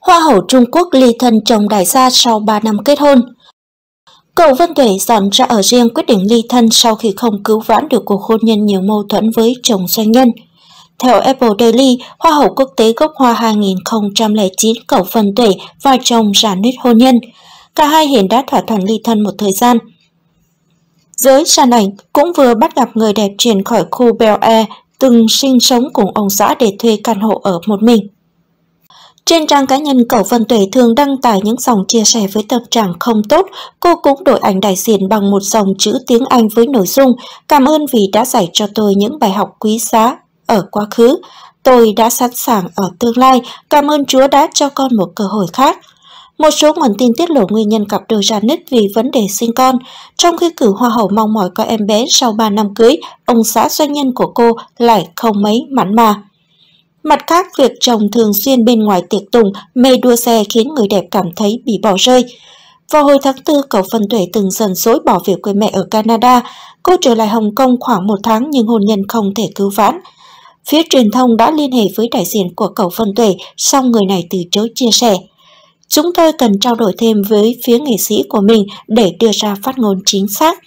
Hoa hậu Trung Quốc ly thân chồng đại gia sau 3 năm kết hôn. Cậu Vân Tuệ dọn ra ở riêng quyết định ly thân sau khi không cứu vãn được cuộc hôn nhân nhiều mâu thuẫn với chồng doanh nhân. Theo Apple Daily, Hoa hậu quốc tế gốc Hoa 2009 Cậu Vân Tuệ và chồng giả nuyết hôn nhân. Cả hai hiện đã thỏa thuận ly thân một thời gian. Giới săn ảnh cũng vừa bắt gặp người đẹp chuyển khỏi khu Bel Air từng sinh sống cùng ông xã để thuê căn hộ ở một mình. Trên trang cá nhân cậu Vân Tuệ thường đăng tải những dòng chia sẻ với tâm trạng không tốt, cô cũng đổi ảnh đại diện bằng một dòng chữ tiếng Anh với nội dung Cảm ơn vì đã dạy cho tôi những bài học quý giá ở quá khứ, tôi đã sẵn sàng ở tương lai, cảm ơn Chúa đã cho con một cơ hội khác. Một số nguồn tin tiết lộ nguyên nhân cặp đôi nít vì vấn đề sinh con, trong khi cử hoa hậu mong mỏi có em bé sau 3 năm cưới, ông xã doanh nhân của cô lại không mấy mặn mà. Mặt khác, việc chồng thường xuyên bên ngoài tiệc tùng, mê đua xe khiến người đẹp cảm thấy bị bỏ rơi. Vào hồi tháng 4, cậu Phân Tuệ từng dần dối bỏ việc quê mẹ ở Canada. Cô trở lại Hồng Kông khoảng một tháng nhưng hôn nhân không thể cứu vãn. Phía truyền thông đã liên hệ với đại diện của cậu Phân Tuệ, song người này từ chối chia sẻ. Chúng tôi cần trao đổi thêm với phía nghệ sĩ của mình để đưa ra phát ngôn chính xác.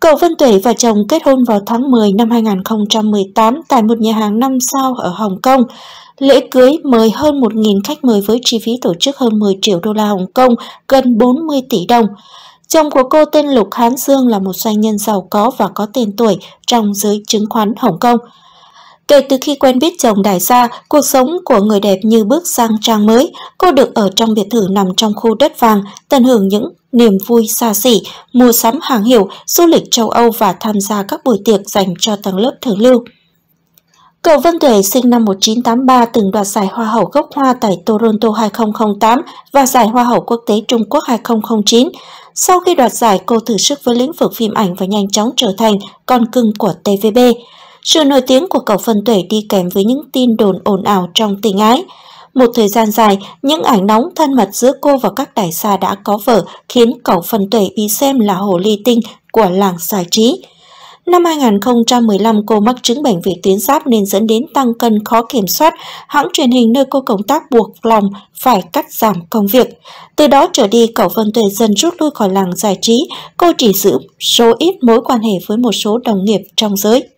Cậu Vân Tuệ và chồng kết hôn vào tháng 10 năm 2018 tại một nhà hàng 5 sao ở Hồng Kông. Lễ cưới mời hơn 1.000 khách mời với chi phí tổ chức hơn 10 triệu đô la Hồng Kông, gần 40 tỷ đồng. Chồng của cô tên Lục Hán Dương là một doanh nhân giàu có và có tên tuổi trong giới chứng khoán Hồng Kông. Kể từ khi quen biết chồng đại gia, cuộc sống của người đẹp như bước sang trang mới. Cô được ở trong biệt thự nằm trong khu đất vàng, tận hưởng những niềm vui xa xỉ, mua sắm hàng hiệu, du lịch châu Âu và tham gia các buổi tiệc dành cho tầng lớp thượng lưu. Cậu Vân Tuệ sinh năm 1983 từng đoạt giải Hoa hậu gốc Hoa tại Toronto 2008 và giải Hoa hậu quốc tế Trung Quốc 2009. Sau khi đoạt giải, cô thử sức với lĩnh vực phim ảnh và nhanh chóng trở thành con cưng của TVB. Sự nổi tiếng của cậu phân tuệ đi kèm với những tin đồn ồn ào trong tình ái. Một thời gian dài, những ảnh nóng thân mật giữa cô và các đại gia đã có vở khiến cậu phân tuệ bị xem là hồ ly tinh của làng giải trí. Năm 2015, cô mắc chứng bệnh về tuyến giáp nên dẫn đến tăng cân khó kiểm soát. Hãng truyền hình nơi cô công tác buộc lòng phải cắt giảm công việc. Từ đó trở đi, cậu Vân Tuệ dần rút lui khỏi làng giải trí. Cô chỉ giữ số ít mối quan hệ với một số đồng nghiệp trong giới.